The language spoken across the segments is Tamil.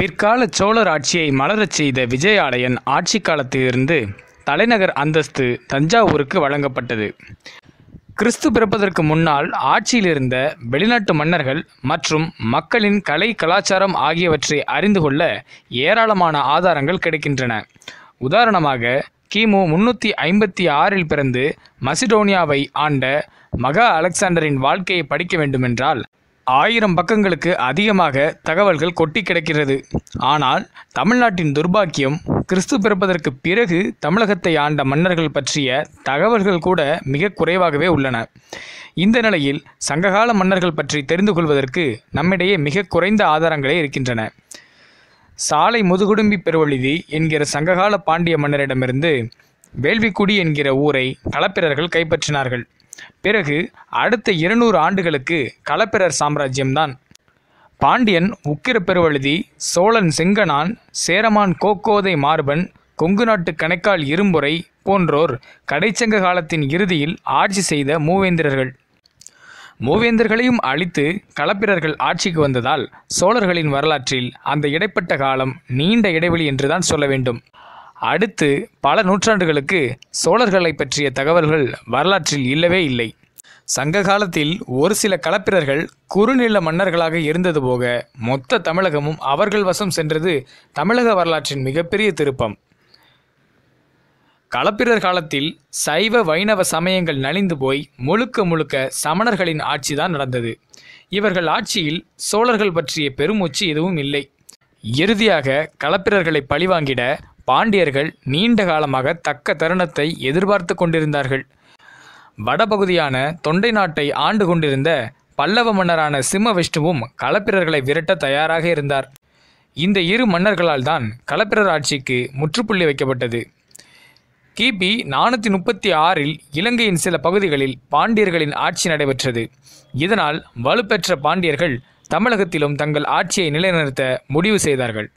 பிற்கால சோழர் ஆட்சியை மலரச் செய்த விஜயாலயன் ஆட்சி காலத்திலிருந்து தலைநகர் அந்தஸ்து தஞ்சாவூருக்கு வழங்கப்பட்டது கிறிஸ்து பிறப்பதற்கு முன்னால் ஆட்சியிலிருந்த வெளிநாட்டு மன்னர்கள் மற்றும் மக்களின் கலை கலாச்சாரம் ஆகியவற்றை அறிந்து கொள்ள ஏராளமான ஆதாரங்கள் கிடைக்கின்றன உதாரணமாக கிமு முன்னூற்றி ஐம்பத்தி ஆறில் பிறந்து மசிடோனியாவை ஆண்ட மகா அலெக்சாண்டரின் வாழ்க்கையை படிக்க வேண்டுமென்றால் ஆயிரம் பக்கங்களுக்கு அதிகமாக தகவல்கள் கொட்டி கிடக்கிறது ஆனால் தமிழ்நாட்டின் துர்பாக்கியம் கிறிஸ்து பிறப்பதற்கு பிறகு தமிழகத்தை ஆண்ட மன்னர்கள் பற்றிய தகவல்கள் கூட மிக குறைவாகவே உள்ளன இந்த நிலையில் சங்ககால மன்னர்கள் பற்றி தெரிந்து கொள்வதற்கு நம்மிடையே மிக குறைந்த ஆதாரங்களே இருக்கின்றன சாலை முதுகுடும்பி பெருவழிதி என்கிற சங்ககால பாண்டிய மன்னரிடமிருந்து வேள்விக்குடி என்கிற ஊரை களப்பிரர்கள் கைப்பற்றினார்கள் பிறகு அடுத்த இருநூறு ஆண்டுகளுக்கு களப்பிரர் சாம்ராஜ்யம்தான் பாண்டியன் உக்கிர பெருவழுதி சோழன் செங்கனான் சேரமான் கோக்கோதை மார்பன் கொங்கு நாட்டு கணக்கால் இரும்புரை போன்றோர் கடைச்சங்க காலத்தின் இறுதியில் ஆட்சி செய்த மூவேந்திரர்கள் மூவேந்தர்களையும் அழித்து களப்பிரர்கள் ஆட்சிக்கு வந்ததால் சோழர்களின் வரலாற்றில் அந்த இடைப்பட்ட காலம் நீண்ட இடைவெளி என்றுதான் சொல்ல வேண்டும் அடுத்து பல நூற்றாண்டுகளுக்கு சோழர்களை பற்றிய தகவல்கள் வரலாற்றில் இல்லவே இல்லை சங்க காலத்தில் ஒரு சில களப்பிரர்கள் குறுநில மன்னர்களாக இருந்தது போக மொத்த தமிழகமும் அவர்கள் வசம் சென்றது தமிழக வரலாற்றின் மிகப்பெரிய திருப்பம் களப்பிரர் காலத்தில் சைவ வைணவ சமயங்கள் நலிந்து போய் முழுக்க முழுக்க சமணர்களின் ஆட்சிதான் நடந்தது இவர்கள் ஆட்சியில் சோழர்கள் பற்றிய பெருமூச்சு எதுவும் இல்லை இறுதியாக களப்பிரர்களை பழிவாங்கிட பாண்டியர்கள் நீண்ட காலமாக தக்க தருணத்தை எதிர்பார்த்து கொண்டிருந்தார்கள் வடபகுதியான தொண்டை நாட்டை ஆண்டு கொண்டிருந்த பல்லவ மன்னரான சிம்ம விஷ்ணுவும் களப்பிரர்களை விரட்ட தயாராக இருந்தார் இந்த இரு மன்னர்களால் தான் களப்பிரர் ஆட்சிக்கு முற்றுப்புள்ளி வைக்கப்பட்டது கிபி நானூற்றி முப்பத்தி ஆறில் இலங்கையின் சில பகுதிகளில் பாண்டியர்களின் ஆட்சி நடைபெற்றது இதனால் வலுப்பெற்ற பாண்டியர்கள் தமிழகத்திலும் தங்கள் ஆட்சியை நிலைநிறுத்த முடிவு செய்தார்கள்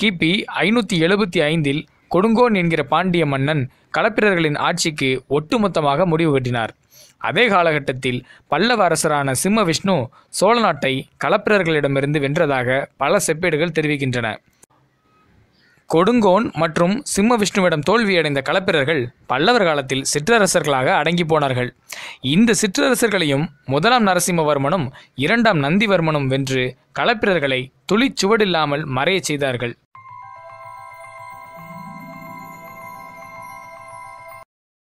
கிபி ஐநூற்றி எழுபத்தி ஐந்தில் கொடுங்கோன் என்கிற பாண்டிய மன்னன் களப்பிரர்களின் ஆட்சிக்கு ஒட்டுமொத்தமாக முடிவு கட்டினார் அதே காலகட்டத்தில் பல்லவ அரசரான சிம்ம விஷ்ணு சோழ நாட்டை களப்பிரர்களிடமிருந்து வென்றதாக பல செப்பேடுகள் தெரிவிக்கின்றன கொடுங்கோன் மற்றும் சிம்ம விஷ்ணுவிடம் தோல்வியடைந்த களப்பிரர்கள் பல்லவர் காலத்தில் சிற்றரசர்களாக அடங்கி போனார்கள் இந்த சிற்றரசர்களையும் முதலாம் நரசிம்மவர்மனும் இரண்டாம் நந்திவர்மனும் வென்று களப்பிரர்களை துளிச்சுவடில்லாமல் மறையச் செய்தார்கள்